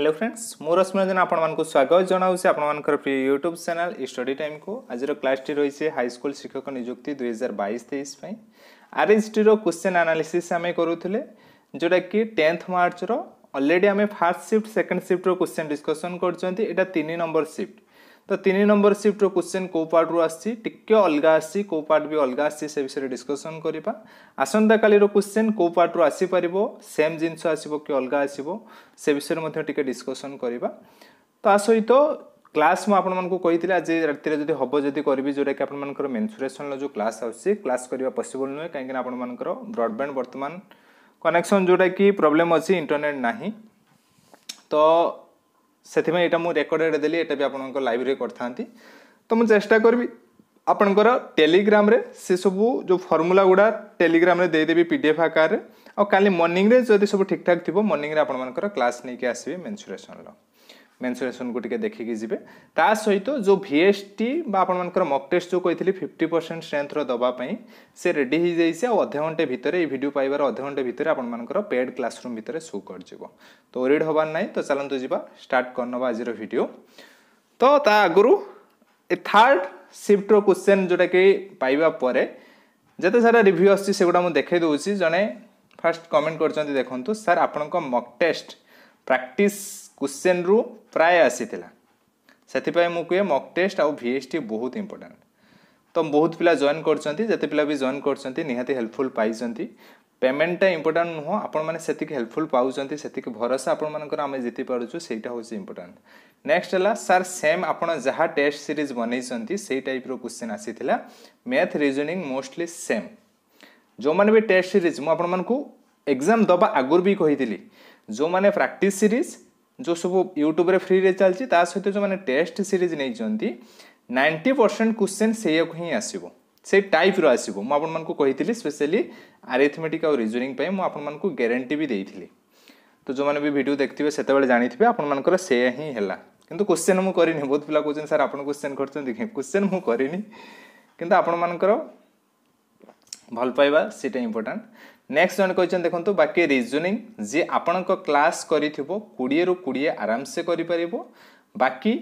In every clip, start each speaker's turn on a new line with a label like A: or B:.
A: hello friends ମୁଁ ରଶ୍ମିରଞ୍ଜନ ଆପଣମାନଙ୍କୁ ସ୍ୱାଗତ ଜଣାଉଛି ଆପଣମାନଙ୍କର ପ୍ରିୟ ୟୁଟ୍ୟୁବ୍ ଚ୍ୟାନେଲ୍ ଷ୍ଟଡି ଟାଇମ୍କୁ ଆଜିର କ୍ଲାସ୍ଟି ରହିଛି ହାଇସ୍କୁଲ ଶିକ୍ଷକ ନିଯୁକ୍ତି ଦୁଇହଜାର ବାଇଶ ତେଇଶ ପାଇଁ ଆର୍ଏଚ୍ଟିର କ୍ୱେଶ୍ଚନ୍ ଆନାଲିସିସ୍ ଆମେ କରୁଥିଲେ ଯେଉଁଟାକି ଟେନ୍ଥ ମାର୍ଚ୍ଚର ଅଲରେଡ଼ି ଆମେ ଫାର୍ଷ୍ଟ ସିଫ୍ଟ ସେକେଣ୍ଡ ସିଫ୍ଟର କ୍ୱେଶ୍ଚନ୍ ଡିସ୍କସନ୍ କରୁଛନ୍ତି ଏଇଟା ତିନି ନମ୍ବର ସିଫ୍ଟ ତ ତିନି ନମ୍ବର ସିଫ୍ଟର କୋଶ୍ଚିନ୍ କେଉଁ ପାର୍ଟରୁ ଆସିଛି ଟିକେ ଅଲଗା ଆସିଛି କେଉଁ ପାର୍ଟ ବି ଅଲଗା ଆସିଛି ସେ ବିଷୟରେ ଡିସ୍କସନ୍ କରିବା ଆସନ୍ତାକାଲିର କୋଶ୍ଚିନ୍ କେଉଁ ପାର୍ଟରୁ ଆସିପାରିବ ସେମ୍ ଜିନିଷ ଆସିବ କି ଅଲଗା ଆସିବ ସେ ବିଷୟରେ ମଧ୍ୟ ଟିକେ ଡିସ୍କସନ୍ କରିବା ତା ସହିତ କ୍ଲାସ୍ ମୁଁ ଆପଣମାନଙ୍କୁ କହିଥିଲି ଆଜି ରାତିରେ ଯଦି ହେବ ଯଦି କରିବି ଯେଉଁଟାକି ଆପଣମାନଙ୍କର ମେନ୍ସୁରେସନ୍ର ଯେଉଁ କ୍ଲାସ୍ ଆସୁଛି କ୍ଲାସ୍ କରିବା ପସିବଲ୍ ନୁହେଁ କାହିଁକିନା ଆପଣମାନଙ୍କର ବ୍ରଡ଼ବ୍ୟାଣ୍ଡ ବର୍ତ୍ତମାନ କନେକ୍ସନ୍ ଯେଉଁଟାକି ପ୍ରୋବ୍ଲେମ୍ ଅଛି ଇଣ୍ଟରନେଟ୍ ନାହିଁ ତ ସେଥିପାଇଁ ଏଇଟା ମୁଁ ରେକର୍ଡ଼ରେ ଦେଲି ଏଇଟା ବି ଆପଣଙ୍କ ଲାଇଭ୍ରେ କରିଥାନ୍ତି ତ ମୁଁ ଚେଷ୍ଟା କରିବି ଆପଣଙ୍କର ଟେଲିଗ୍ରାମରେ ସେସବୁ ଯେଉଁ ଫର୍ମୁଲା ଗୁଡ଼ା ଟେଲିଗ୍ରାମ୍ରେ ଦେଇଦେବି ପି ଡି ଏଫ୍ ଆକାରରେ ଆଉ କାଲି ମର୍ଣ୍ଣିଂରେ ଯଦି ସବୁ ଠିକ୍ଠାକ୍ ଥିବ ମର୍ଣ୍ଣିଂରେ ଆପଣମାନଙ୍କର କ୍ଲାସ୍ ନେଇକି ଆସିବି ମେନ୍ସୁରେସନ୍ର মেনসুরেসন টিকে দেখিকি যাবে তা সহিত যে ভিএসটি বা আপনার মক টেস্ট যে কইলি ফিফটি পরসেন্ট স্ট্রেংথর দেওয়া সে রেডি হয়ে যাইছে আধঘণ্টে ভিতরে এই ভিডিও পাইবার অধঘণ্টে ভিতরে আপনার পেড ক্লাসরুম ভিতরে সু করযোগ তো ওরিড হবার নাই তো চালু যা স্টার্ট করে নেবা আজর ভিডিও তো তা আগর এ থার্ড সিফ্টর কোশ্চেন যেটা কি পাইবা পরে যেতে সারা রিভিউ আসছে সেগুলা মু দেখাই দেছি জনে ফার্স্ট কমেন্ট করছেন দেখুন স্যার আপনার মক টেস্ট প্র্যাকটিস क्वेश्चन रु प्राय ଆସିଥିଲା ସେଥିପାଇଁ ମୁଁ କୁହେ ମକ୍ ଟେଷ୍ଟ ଆଉ ଭି ଏସ୍ ଟି ବହୁତ ଇମ୍ପୋର୍ଟାଣ୍ଟ ତ ବହୁତ ପିଲା ଜଏନ୍ କରୁଛନ୍ତି ଯେତେ ପିଲା ବି ଜଏନ୍ କରୁଛନ୍ତି ନିହାତି ହେଲ୍ପଫୁଲ୍ ପାଇଛନ୍ତି ପେମେଣ୍ଟଟା ଇମ୍ପୋର୍ଟାଣ୍ଟ ନୁହଁ ଆପଣମାନେ ସେତିକି ହେଲ୍ପଫୁଲ୍ ପାଉଛନ୍ତି ସେତିକି ଭରସା ଆପଣମାନଙ୍କର ଆମେ ଜିତିପାରୁଛୁ ସେଇଟା ହେଉଛି ଇମ୍ପୋର୍ଟାଣ୍ଟ ନେକ୍ସଟ ହେଲା ସାର୍ ସେମ୍ ଆପଣ ଯାହା ଟେଷ୍ଟ ସିରିଜ୍ ବନେଇଛନ୍ତି ସେଇ ଟାଇପ୍ର କ୍ୱେଶ୍ଚିନ୍ ଆସିଥିଲା ମ୍ୟାଥ୍ ରିଜନିଂ ମୋଷ୍ଟଲି ସେମ୍ ଯେଉଁମାନେ ବି ଟେଷ୍ଟ ସିରିଜ୍ ମୁଁ ଆପଣମାନଙ୍କୁ ଏକ୍ଜାମ୍ ଦେବା ଆଗରୁ ବି କହିଥିଲି ଯେଉଁମାନେ ପ୍ରାକ୍ଟିସ୍ ସିରିଜ୍ जो सब यूट्यूब फ्री रे चल सहित जो मैंने टेस्ट सीरीज नहीं चाहिए नाइंटी परसेंट क्वेश्चन से ही आस से टाइप रसो मुझे स्पेशली आरिथमेटिक आ रिजनिंग मुझक ग्यारंटी भी देखी तो जो मैंने भी भिड देखते से जानते हैं आपला कि क्वेश्चन मुझे करनी बहुत पिला कहते हैं सर आप क्वेश्चन करोश्चे मुझे करनी कितु आपण मानक भल पाइबा सीटा इंपोर्टाट नेक्स्ट जन कहते देखो तो बाकी रिजनिंग जी आपण क्लास करोड़े कोड़े रु कोड़े आराम से कर बाकी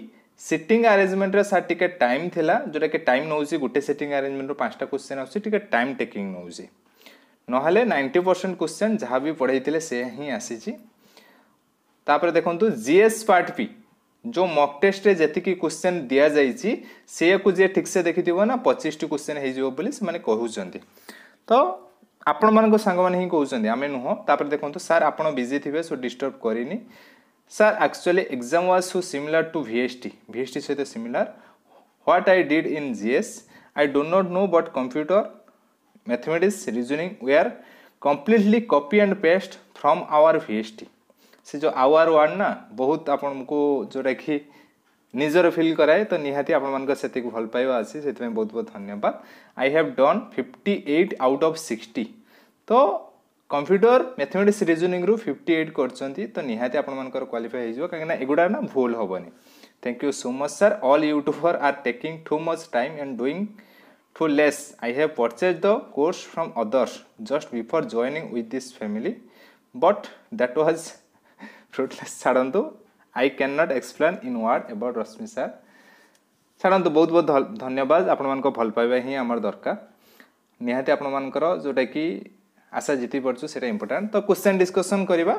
A: सिटिंग आरेजमेंट सर टी टाइम थी जोटा कि टाइम नौ गोटे सिटिंग आरेजमेंट पांचटा क्वेश्चन आसे टाइम टेकिंग नौ ना नाइंटी परसेंट क्वेश्चन जहाँ भी पढ़े से ही आसी तापर जी एस पार्ट पी जो मक टेस्ट जी क्वेश्चन दि जाइए से ठीक से देखी ना पचीस टी क्वेश्चन होने कहते तो ଆପଣମାନଙ୍କ ସାଙ୍ଗମାନେ ହିଁ କହୁଛନ୍ତି ଆମେ ନୁହଁ ତାପରେ ଦେଖନ୍ତୁ ସାର୍ ଆପଣ ବିଜି ଥିବେ ସୋ ଡିଷ୍ଟର୍ବ କରିନି sir actually exam was so similar to VST VST ସହିତ similar what I did in GS I do not know but computer mathematics reasoning were completely copy and paste from our VST ସେ ଯେଉଁ hour ward ନା ବହୁତ ଆପଣଙ୍କୁ ଯେଉଁଟାକି ନିଜର feel କରାଏ ତ ନିହାତି ଆପଣମାନଙ୍କ ସେତିକି ଭଲ ପାଇବା ଅଛି ସେଥିପାଇଁ ବହୁତ ବହୁତ ଧନ୍ୟବାଦ I have done fifty eight out of sixty ତ କମ୍ପ୍ୟୁଟର ମ୍ୟାଥମେଟିକ୍ସ ରିଜନିଂରୁ ଫିଫ୍ଟି ଏଇଟ୍ କରିଛନ୍ତି ତ ନିହାତି ଆପଣମାନଙ୍କର କ୍ୱାଲିଫାଏ ହେଇଯିବ କାହିଁକିନା ଏଗୁଡ଼ା ନା ଭୁଲ ହେବନି thank you so much sir all YouTuber are taking too much time and doing too less I have purchase the course from others just before joining with this family but that was fruitless ଛାଡ଼ନ୍ତୁ I can not explain in word about Rashmi sir ଛାଡ଼ନ୍ତୁ ବହୁତ ବହୁତ ଧନ୍ୟବାଦ ଆପଣମାନଙ୍କ ଭଲ ପାଇବା ହିଁ ଆମର ଦରକାର ନିହାତି ଆପଣମାନଙ୍କର ଯେଉଁଟାକି ଆଶା ଜିତି ପାରୁଛୁ ସେଇଟା ଇମ୍ପୋର୍ଟାଣ୍ଟ ତ କୋଶ୍ଚେନ୍ ଡିସ୍କସନ୍ କରିବା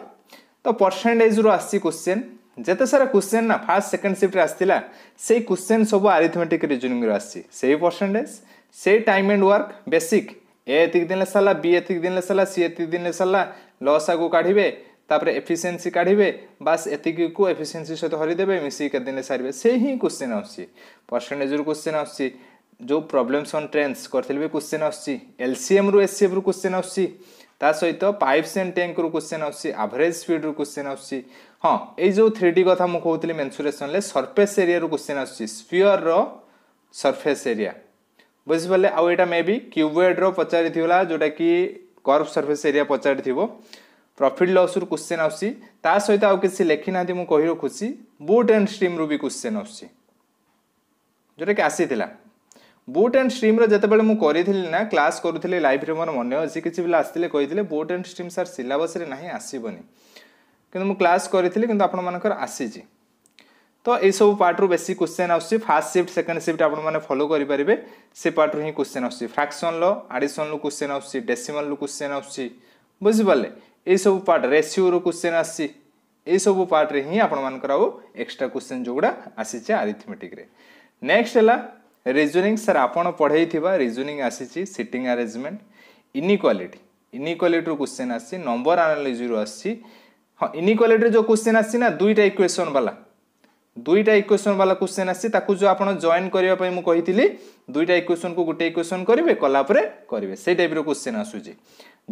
A: ତ ପରସେଣ୍ଟେଜ୍ରୁ ଆସିଛି କୋଶ୍ଚେନ୍ ଯେତେ ସାରା କୋଶ୍ଚେନ୍ ନା ଫାର୍ଷ୍ଟ ସେକେଣ୍ଡ ସିଫ୍ଟରେ ଆସିଥିଲା ସେଇ କୋଶ୍ଚେନ୍ ସବୁ ଆରିଥମେଟିକ୍ ରିଜନିଂରୁ ଆସିଛି ସେଇ ପରସେଣ୍ଟେଜ୍ ସେଇ ଟାଇମ୍ ଆଣ୍ଡ ୱାର୍କ ବେସିକ୍ ଏ ଏତିକି ଦିନରେ ସାରିଲା ବି ଏତିକି ଦିନରେ ସାରିଲା ସି ଏତିକି ଦିନରେ ସାରିଲା ଲସ୍ ଆଗକୁ କାଢ଼ିବେ ତାପରେ ଏଫିସିଏନ୍ସି କାଢ଼ିବେ ବାସ୍ ଏତିକିକୁ ଏଫିସିଏନ୍ସି ସହିତ ହରିଦେବେ ମିଶିକି କେତେ ଦିନରେ ସାରିବେ ସେ ହିଁ କୋଶ୍ଚିନ୍ ଆସୁଛି ପରସେଣ୍ଟେଜ୍ରୁ କୋଶ୍ଚିନ୍ ଆସୁଛି ଯେଉଁ ପ୍ରୋବ୍ଲେମ୍ସ ଅନ୍ ଟ୍ରେନ୍ସ କରିଥିଲେ ବି କୋଶ୍ଚିନ୍ ଆସୁଛି ଏଲ୍ସିଏମ୍ରୁ ଏସ୍ସିଏଫ୍ରୁ କୋଶ୍ଚିନ୍ ଆସୁଛି ତା ସହିତ ପାଇପ୍ସ ଆଣ୍ଡ ଟ୍ୟାଙ୍କରୁ କୋଶ୍ଚିନ୍ ଆସୁଛି ଆଭରେଜ୍ ସ୍ପିଡ଼୍ରୁ କୋଶ୍ଚିନ୍ ଆସୁଛି ହଁ ଏଇ ଯେଉଁ ଥ୍ରୀ ଡି କଥା ମୁଁ କହୁଥିଲି ମେନ୍ସୁରେସନ୍ରେ ସର୍ଫେସ୍ ଏରିଆରୁ କୋଶ୍ଚିନ୍ ଆସୁଛି ସ୍ପିୟର୍ର ସର୍ଫେସ୍ ଏରିଆ ବୁଝିପାରିଲେ ଆଉ ଏଇଟା ମେ ବି କ୍ୟୁବଏଡ଼୍ର ପଚାରିଥିଲା ଯେଉଁଟାକି କର୍ଭ ସର୍ଫେସ୍ ଏରିଆ ପଚାରିଥିବ ପ୍ରଫିଟ୍ ଲସ୍ରୁ କୋଶ୍ଚିନ୍ ଆସୁଛି ତା ସହିତ ଆଉ କିଛି ଲେଖିନାହାନ୍ତି ମୁଁ କହି ରଖୁଛି ବୁଟ୍ ଆଣ୍ଡ ଷ୍ଟ୍ରିମ୍ରୁ ବି କୋଶ୍ଚିନ୍ ଆସୁଛି ଯେଉଁଟାକି ଆସିଥିଲା ବୁଟ୍ ଆଣ୍ଡ ଷ୍ଟ୍ରିମ୍ର ଯେତେବେଳେ ମୁଁ କରିଥିଲି ନା କ୍ଲାସ୍ କରୁଥିଲି ଲାଇଫ୍ରେ ମୋର ମନେ ଅଛି କିଛି ପିଲା ଆସିଥିଲେ କହିଥିଲେ ବୁଟ୍ ଆଣ୍ଡ ଷ୍ଟ୍ରିମ୍ ସାର୍ ସିଲାବସ୍ରେ ନାହିଁ ଆସିବନି କିନ୍ତୁ ମୁଁ କ୍ଲାସ୍ କରିଥିଲି କିନ୍ତୁ ଆପଣମାନଙ୍କର ଆସିଛି ତ ଏଇସବୁ ପାର୍ଟରୁ ବେଶୀ କୋଶ୍ଚେନ୍ ଆସୁଛି ଫାର୍ଷ୍ଟ ସିଫ୍ଟ ସେକେଣ୍ଡ ସିଫ୍ଟ ଆପଣମାନେ ଫଲୋ କରିପାରିବେ ସେ ପାର୍ଟରୁ ହିଁ କୋଶ୍ଚିନ୍ ଆସୁଛି ଫ୍ରାକ୍ସନ୍ର ଆଡ଼ିସନ୍ରୁ କୋଶ୍ଚିନ୍ ଆସୁଛି ଡେସିମାଲ୍ରୁ କୋଶ୍ଚିନ୍ ଆସୁଛି ବୁଝିପାରିଲେ ଏଇସବୁ ପାର୍ଟ ରେସିଓର କୋଶ୍ଚେନ୍ ଆସିଛି ଏଇସବୁ ପାର୍ଟରେ ହିଁ ଆପଣମାନଙ୍କର ଆଉ ଏକ୍ସଟ୍ରା କୋଶ୍ଚେନ୍ ଯେଉଁଗୁଡ଼ା ଆସିଛି ଆରିଥମେଟିକ୍ରେ ନେକ୍ସଟ ହେଲା ରିଜନିଂ ସାର୍ ଆପଣ ପଢ଼େଇଥିବା ରିଜନିଂ ଆସିଛି ସିଟିଂ ଆରେଞ୍ଜମେଣ୍ଟ ଇନିକ୍ୱାଲିଟି ଇନିକ୍ୱାଲିଟିରୁ କୋଶ୍ଚେନ୍ ଆସିଛି ନମ୍ବର ଆନାଲିଜିରୁ ଆସିଛି ହଁ ଇନିକ୍ୱାଲିଟିରେ ଯେଉଁ କୋଶ୍ଚେନ୍ ଆସିଛି ନା ଦୁଇଟା ଇକ୍ୱେସନ୍ ବାଲା দুইটা ইকুয়েশন বালা কোশ্চেন আসছে তাকে যে আপনার জয়েন করা মু কইলি দুইটা ইকুয়েশন কু গোটে ইকুয়েশন করবে কলাপরে করবে সেই টাইপর কোশ্চেন আসুচি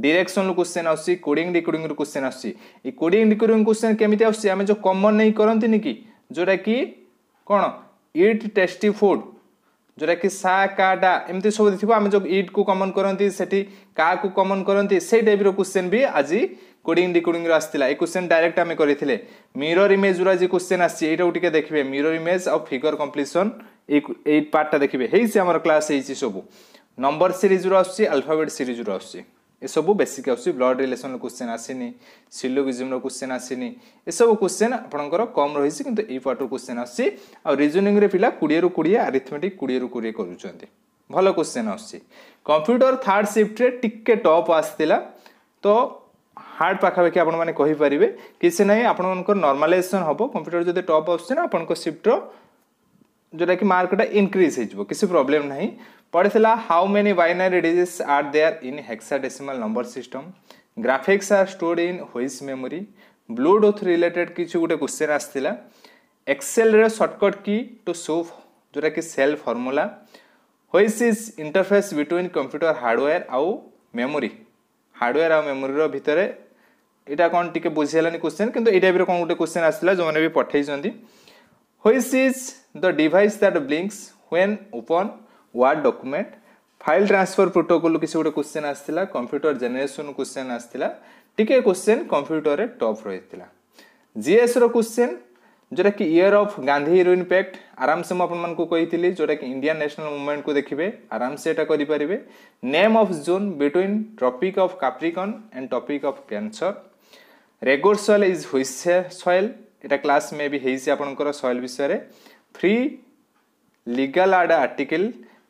A: ডিরেকশন কোশ্চেন আসছে কোডিং রিকোডিং কোশ্চেন আসছে এই কোডিং রিকোডিং কোশ্চেন কেমিতি আসছে আমি যে কমন নেই করন্তিনি কি যেটা কি কোণ ইট টেস্টি ফুড যেটা কি সা কা ডা এমতি সব দেখব আমি যে ইট কু কমন করতে সেটি কা কু কমন করতে সেই টাইপর কোশ্চেন বি আজি কোডিং ডিকোডিংর আসছিল এই কোশ্চেন ডাইরেক্ট আমি করে মিরর ইমেজ গুড়া যে কোশ্চেন আসছে এইটাও টিকে দেখবে মিরর ইমেজ আউ ফিগর কম্প্লিশন এই এই পার্টটা দেখবে হেইছে আমার ক্লাস হয়েছি সবু নম্বর সিরিজর আসছে আলফাবেট সিরিজর আসছে ଏସବୁ ବେସିକ୍ ଆସୁଛି ବ୍ଲଡ୍ ରିଲେସନ୍ର କୋଶ୍ଚେନ୍ ଆସିନି ସିଲୋଗିଜିମ୍ର କୋଶ୍ଚେନ୍ ଆସିନି ଏସବୁ କୋଶ୍ଚେନ୍ ଆପଣଙ୍କର କମ୍ ରହିଛି କିନ୍ତୁ ଏଇ ପାର୍ଟରୁ କୋଶ୍ଚେନ୍ ଆସୁଛି ଆଉ ରିଜନିଂରେ ପିଲା କୋଡ଼ିଏରୁ କୋଡ଼ିଏ ଆରିଥମେଟିକ୍ କୋଡ଼ିଏରୁ କୋଡ଼ିଏ କରୁଛନ୍ତି ଭଲ କୋଶ୍ଚେନ୍ ଆସୁଛି କମ୍ପ୍ୟୁଟର ଥାର୍ଡ଼ ସିଫ୍ଟରେ ଟିକେ ଟପ୍ ଆସିଥିଲା ତ ହାର୍ଡ଼ ପାଖାପାଖି ଆପଣମାନେ କହିପାରିବେ କିଛି ନାହିଁ ଆପଣମାନଙ୍କର ନର୍ମାଲାଇଜେସନ୍ ହେବ କମ୍ପ୍ୟୁଟର ଯଦି ଟପ୍ ଆସୁଛି ନା ଆପଣଙ୍କ ସିଫ୍ଟର ଯେଉଁଟାକି ମାର୍କଟା ଇନକ୍ରିଜ୍ ହେଇଯିବ କିଛି ପ୍ରୋବ୍ଲେମ୍ ନାହିଁ ପଡ଼ିଥିଲା how many binary digits are there in hexadecimal number system graphics are stored in which memory Bluetooth related କିଛି ଗୋଟେ କ୍ୱେଶ୍ଚନ୍ ଆସିଥିଲା ଏକ୍ସେଲ୍ର ସର୍ଟକଟ୍ କି ଟୁ ସୋ ଯେଉଁଟାକି cell formula which is interface between computer hardware ଆଉ memory hardware ଆଉ ମେମୋରିର ଭିତରେ ଏଇଟା କ'ଣ ଟିକେ ବୁଝି ହେଲାନି କ୍ୱେଶ୍ଚନ୍ କିନ୍ତୁ ଏଇ ଟାଇପ୍ର କ'ଣ ଗୋଟେ କ୍ୱେଶ୍ଚନ୍ ଆସିଥିଲା ଯେଉଁମାନେ ବି ପଠେଇଛନ୍ତି which is the device that blinks when open word document file transfer protocol किसी गोटे क्वेश्चन आसाला कंप्यूटर जेनेसन क्वेश्चन आसाला টিকে কোশ্চেন কম্পিউটরের টপ রয়েছিল জিএসর কোশ্চেন যেটা কি year of Gandhi Irwin pact আরামসে মু আপনার কইলি যেটা কি ইন্ডিয়ান ন্যাশনাল মুভমেন্ট কু দেখবে আরামসে এটা করে name of zone between tropic of Capricorn and tropic of Cancer regur soil is which soil এটা ক্লাস মে বি হয়েছে আপনার সয়েল বিষয়ে থ্রি লিগাল আড আর্টিকেল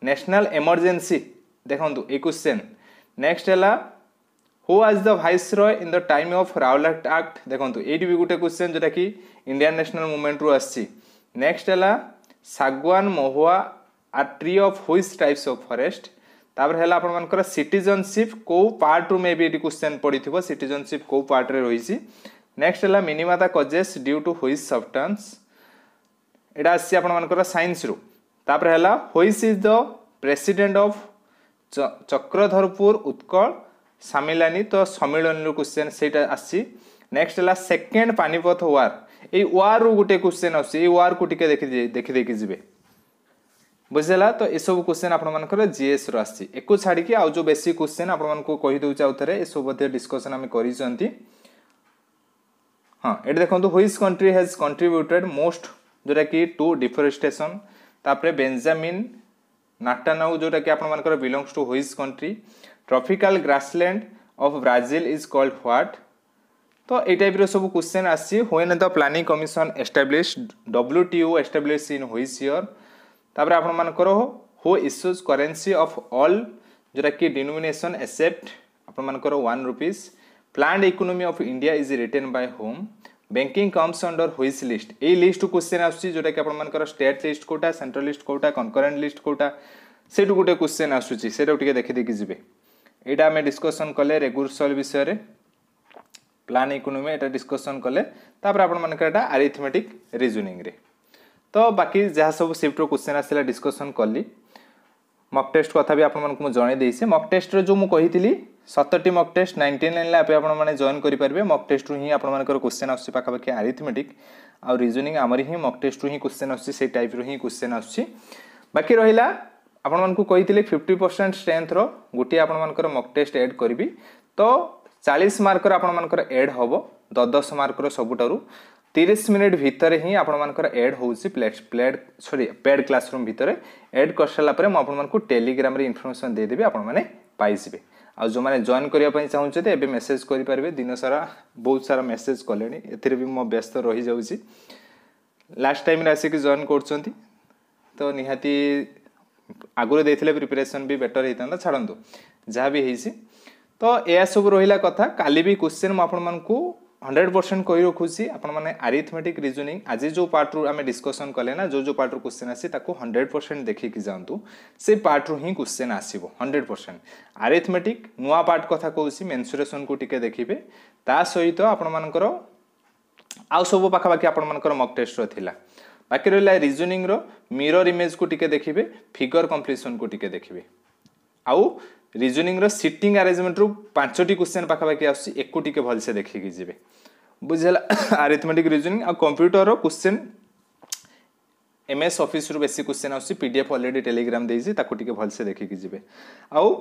A: ন্যাশনাল এমর্জেন্সি দেখন্তু এই কোশ্চেন নেক্সট হেলা who was the viceroy in the time of Rowlatt act দেখন্তু এইটি বি গোটে কোশ্চেন যেটাকি ইন্ডিয়ান ন্যাশনাল মুভমেন্টরু আসছি নেক্সট হেলা shagwan mahua are tree of which types of forest ତାପରେ ହେଲା ଆପଣମାନଙ୍କର ସିଟିଜନସିପ୍ କେଉଁ ପାର୍ଟରୁ ମେ ବି ଏଠି କ୍ୱେଶ୍ଚନ୍ ପଡ଼ିଥିବ ସିଟିଜନସିପ୍ କେଉଁ ପାର୍ଟରେ ରହିଛି ନେକ୍ସଟ ହେଲା Minamata causes due to which substance এটা আসছে আপনার সাইন্সরু তাপরে হল which is the president of Chakradharpur Utkal Sammilani তো সম্মিলনীর কোশ্চেন সেইটা আসছি নেক্সট হল সেকেন্ড পানিপথ ওয়ার এই ওয়ারু গোটে কোশ্চেন আসছে এই ওয়ারকু টিকে দেখি দেখিদেখি যাবে বুঝিলা তো এসব কোশ্চেন আপনার জিএসর আসছে একু ছাড়ি আউ যে বেশি কোশ্চেন আপনার কহিদেছি আউথরে এসব মধ্যে ডিসকসন আমি করছেন হ্যাঁ এটা দেখুন হুইস কন্ট্রি হ্যাজ কন্ট্রিব্যুটেড মোস্ট जोटा कि टू डिफरेस्टेसन तापर बेंजामिन नाटानाउ जोटा कि आपर belongs to which country tropical grassland of Brazil is called what तो यही टाइप सब क्वेश्चन आसी when the planning commission establish W T O establish in which year तापर आपर who issues currency of all जोटा कि डिनोमिनेसन एक्सेप्ट आपर one rupees planned economy of India is written by home banking comes under which list এই list question আসুচি যেটাকি আপনার state list কোটা সেন্ট্রাল লিষ্ট কোটা কনকরেন্ট লিষ্ট কোটা সেটু গোটে কোশ্চেন আসুচি সেটাও টিকে দেখি দেখি যাবে এটা আমি ডিসকসন কলে রেগুরসল বিষয়ে প্লান ইকোনোমি এটা ডিসকসন কলে তাপরে আপনার এটা আরিথমেটিক রিজনিংরে তো বাকি যা সব সিফ্টর কোশ্চেন আসলে ডিসকসন কলি মক টেস্ট কথা বি আপনার জনাই দিয়েছি মক টেস্টর যে মুখ ସତରଟି ମକ୍ ଟେଷ୍ଟ ନାଇଣ୍ଟି ନାଇନ୍ରେ ଏବେ ଆପଣମାନେ ଜଏନ୍ କରିପାରିବେ ମକ୍ ଟେଷ୍ଟରୁ ହିଁ ଆପଣମାନଙ୍କର କୋଶ୍ଚେନ୍ ଆସୁଛି ପାଖାପାଖି ଆରିଥମେଟିକ୍ ଆଉ ରିଜନିଂ ଆମର ହିଁ ମକ୍ ଟେଷ୍ଟରୁ ହିଁ କୋଶ୍ଚେନ୍ ଆସୁଛି ସେଇ ଟାଇପ୍ର ହିଁ କୋଶ୍ଚେନ୍ ଆସୁଛି ବାକି ରହିଲା ଆପଣମାନଙ୍କୁ କହିଥିଲି ଫିଫ୍ଟି ପରସେଣ୍ଟ ଷ୍ଟ୍ରେନ୍ଥର ଗୋଟିଏ ଆପଣମାନଙ୍କର ମକ୍ ଟେଷ୍ଟ ଏଡ଼୍ କରିବି ତ ଚାଳିଶ ମାର୍କର ଆପଣମାନଙ୍କର ଏଡ଼୍ ହେବ ଦଶ ଦଶ ମାର୍କର ସବୁଠାରୁ তিরিশ মিনিট ভিতরে হি আপনার এড হচ্ছে plate plate sorry paid classroom ভিতরে এড করে সারা পরে মু আপনার টেলিগ্রামে ইনফরমেসন দিয়ে দেবি আপনার পাইবে ଆଉ ଯେଉଁମାନେ ଜଏନ୍ କରିବା ପାଇଁ ଚାହୁଁଛନ୍ତି ଏବେ ମେସେଜ୍ କରିପାରିବେ ଦିନସାରା ବହୁତ ସାରା ମେସେଜ୍ କଲେଣି ଏଥିରେ ବି ମୁଁ ବ୍ୟସ୍ତ ରହିଯାଉଛି ଲାଷ୍ଟ ଟାଇମ୍ରେ ଆସିକି ଜଏନ୍ କରୁଛନ୍ତି ତ ନିହାତି ଆଗରୁ ଦେଇଥିଲେ ପ୍ରିପାରେସନ୍ ବି ବେଟର୍ ହେଇଥାନ୍ତା ଛାଡ଼ନ୍ତୁ ଯାହା ବି ହେଇଛି ତ ଏହା ସବୁ ରହିଲା କଥା କାଲି ବି କୋଶ୍ଚିନ୍ ମୁଁ ଆପଣମାନଙ୍କୁ हंड्रेड परसेंट कही रखुच्छी आपने आरिथमेटिक रिजनिंग आज जो पार्ट्रु आम डिस्कसन कले ना जो जो पार्ट्रु क्वेश्चन आसी हंड्रेड परसेंट देखिकी जातु से पार्ट्रु हिं क्वेश्चन आसो हंड्रेड परसेंट आरिथमेटिक नुआ पार्ट कथ कौन मेन्सुरेसन को टी देखिए ता सहित आपर आउ सब पाखापाखि आपर मक टेस्टर थी बाकी रहा रिजनिंग्र मिरर इमेज को टी देखिए फिगर कम्प्लीसन को टी देखिए आउ ରିଜନିଂର ସିଟିଂ ଆରେଞ୍ଜମେଣ୍ଟରୁ ପାଞ୍ଚଟି କୋଶ୍ଚିନ୍ ପାଖାପାଖି ଆସୁଛି ଏକୁ ଟିକେ ଭଲସେ ଦେଖିକି ଯିବେ ବୁଝିହେଲା ଆରିଥମେଟିକ୍ ରିଜନିଂ ଆଉ କମ୍ପ୍ୟୁଟରର एम एस अफिस रु बेसी क्वेश्चन आस अलरेडी टेलीग्राम देखिए भलसे देखिकी जी आउ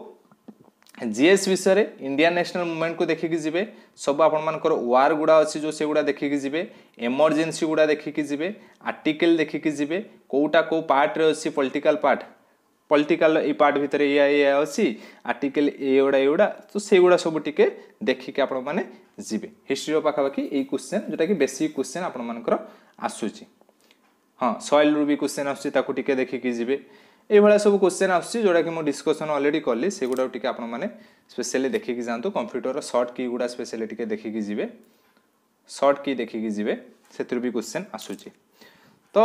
A: जीएस विषय इंडिया नेशनल मुवमेंट को देखिकी जी सब आपर वार गुड़ा अच्छी जो से गुड़ा देखिकी जी एमरजेन्सी गुड़ा देखिकी जी आर्टिकल देखिकी जी कौटा कौ पार्ट्रे अच्छी पॉलिटिकल पार्ट ପଲିଟିକାଲ ଏଇ ପାର୍ଟ ଭିତରେ ଏଇଆ ଏଇଆ ଅଛି ଆର୍ଟିକେଲ ଏଗୁଡ଼ା ଏଗୁଡ଼ା ତ ସେଇଗୁଡ଼ା ସବୁ ଟିକେ ଦେଖିକି ଆପଣମାନେ ଯିବେ ହିଷ୍ଟ୍ରିର ପାଖାପାଖି ଏଇ କୋଶ୍ଚେନ୍ ଯେଉଁଟାକି ବେସିକ୍ କୋଶ୍ଚେନ୍ ଆପଣମାନଙ୍କର ଆସୁଛି ହଁ ସଏଲରୁ ବି କୋଶ୍ଚେନ୍ ଆସୁଛି ତାକୁ ଟିକେ ଦେଖିକି ଯିବେ ଏଇଭଳିଆ ସବୁ କୋଶ୍ଚେନ୍ ଆସୁଛି ଯେଉଁଟାକି ମୁଁ ଡିସ୍କସନ୍ ଅଲରେଡ଼ି କଲି ସେଗୁଡ଼ାକୁ ଟିକେ ଆପଣମାନେ ସ୍ପେଶିଆଲି ଦେଖିକି ଯାଆନ୍ତୁ କମ୍ପ୍ୟୁଟରର ସର୍ଟ କି ଗୁଡ଼ା ସ୍ପେଶିଆଲି ଟିକେ ଦେଖିକି ଯିବେ ସର୍ଟ କି ଦେଖିକି ଯିବେ ସେଥିରୁ ବି କୋଶ୍ଚେନ୍ ଆସୁଛି ତ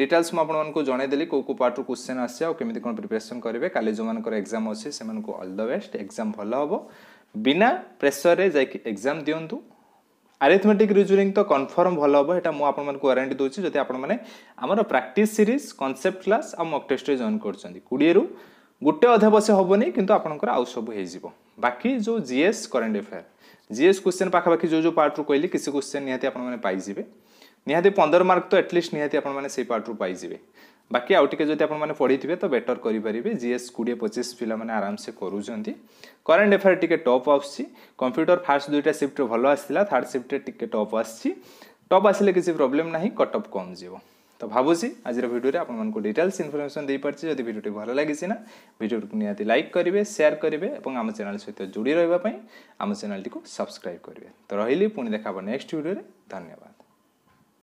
A: ଡିଟେଲ୍ସ ମୁଁ ଆପଣମାନଙ୍କୁ ଜଣାଇଦେଲି କେଉଁ କେଉଁ ପାର୍ଟରୁ କୋଶ୍ଚିନ୍ ଆସିଛି ଆଉ କେମିତି କ'ଣ ପ୍ରିପାରେସନ୍ କରିବେ କାଲି ଯେଉଁମାନଙ୍କର ଏକ୍ଜାମ୍ ଅଛି ସେମାନଙ୍କୁ ଅଲ୍ ଦ ବେଷ୍ଟ ଏକ୍ଜାମ୍ ଭଲ ହେବ ବିନା ପ୍ରେସରରେ ଯାଇକି ଏକ୍ଜାମ୍ ଦିଅନ୍ତୁ ଆରିଥମେଟିକ୍ ରିଜୁରିଂ ତ କନଫର୍ମ ଭଲ ହେବ ଏଇଟା ମୁଁ ଆପଣମାନଙ୍କୁ ୱାରେଣ୍ଟି ଦେଉଛି ଯଦି ଆପଣମାନେ ଆମର ପ୍ରାକ୍ଟିସ୍ ସିରିଜ୍ କନସେପ୍ଟ କ୍ଲାସ୍ ଆଉ ମକ୍ ଟେଷ୍ଟରେ ଜଏନ୍ କରୁଛନ୍ତି କୋଡ଼ିଏରୁ ଗୋଟେ ଅଧ୍ୟାବଶ୍ୟ ହେବନି କିନ୍ତୁ ଆପଣଙ୍କର ଆଉ ସବୁ ହେଇଯିବ ବାକି ଯେଉଁ GS current affair GS question ପାଖାପାଖି ଯେଉଁ ଯେଉଁ ପାର୍ଟରୁ କହିଲି କିଛି କୋଶ୍ଚିନ୍ ନିହାତି ଆପଣମାନେ ପାଇଯିବେ ନିହାତି ପନ୍ଦର ମାର୍କ ତ ଆଟଲିଷ୍ଟ ନିହାତି ଆପଣମାନେ ସେଇ ପାର୍ଟରୁ ପାଇଯିବେ ବାକି ଆଉ ଟିକେ ଯଦି ଆପଣମାନେ ପଢ଼ିଥିବେ ତ ବେଟର୍ କରିପାରିବେ ଜିଏସ୍ କୋଡ଼ିଏ ପଚିଶ ପିଲାମାନେ ଆରାମସେ କରୁଛନ୍ତି କରେଣ୍ଟ ଆଫେୟାର୍ ଟିକେ ଟପ୍ ଆସୁଛି କମ୍ପ୍ୟୁଟର ଫାର୍ଷ୍ଟ ଦୁଇଟା ସିଫ୍ଟରେ ଭଲ ଆସିଥିଲା ଥାର୍ଡ଼ ସିଫ୍ଟରେ ଟିକେ ଟପ୍ ଆସିଛି ଟପ୍ ଆସିଲେ କିଛି ପ୍ରୋବ୍ଲେମ୍ ନାହିଁ କଟ୍ ଅଫ୍ କମ୍ ଯିବ ତ ଭାବୁଛି ଆଜିର ଭିଡ଼ିଓରେ ଆପଣମାନଙ୍କୁ ଡିଟେଲ୍ସ ଇନଫର୍ମେସନ୍ ଦେଇପାରିଛି ଯଦି ଭିଡ଼ିଓଟି ଭଲ ଲାଗିଛି ନା ଭିଡ଼ିଓଟିକୁ ନିହାତି ଲାଇକ୍ କରିବେ ସେୟାର କରିବେ ଏବଂ ଆମ ଚ୍ୟାନେଲ୍ ସହିତ ଯୋଡ଼ି ରହିବା ପାଇଁ ଆମ ଚ୍ୟାନେଲ୍ଟିକୁ ସବସ୍କ୍ରାଇବ୍ କରିବେ ତ ରହିଲି ପୁଣି ଦେଖା ହେବ ନେକ୍ସଟ ଭିଡ଼ିଓରେ ଧନ୍ୟବାଦ